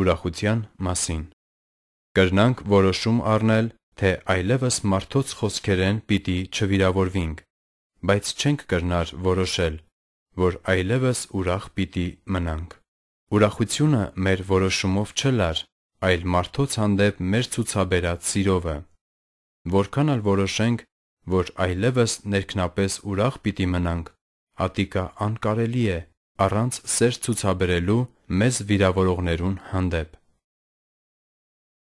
ուրախության մասին։ Կրնանք որոշում առնել, թե այլևս մարդոց խոսքերեն պիտի չվիրավորվինք, բայց չենք կրնար որոշել, որ այլևս ուրախ պիտի մնանք։ Ուրախությունը մեր որոշումով չլար, այլ մարդոց հանդեպ մեր ցուցաբերած սիրովը։ Որքան էլ որոշենք, որ այլևս ներքնապես ուրախ պիտի մնանք, ատիկա անկարելի է առանց սեր ցուցաբերելու մեզ վիրավորողներուն հանդեպ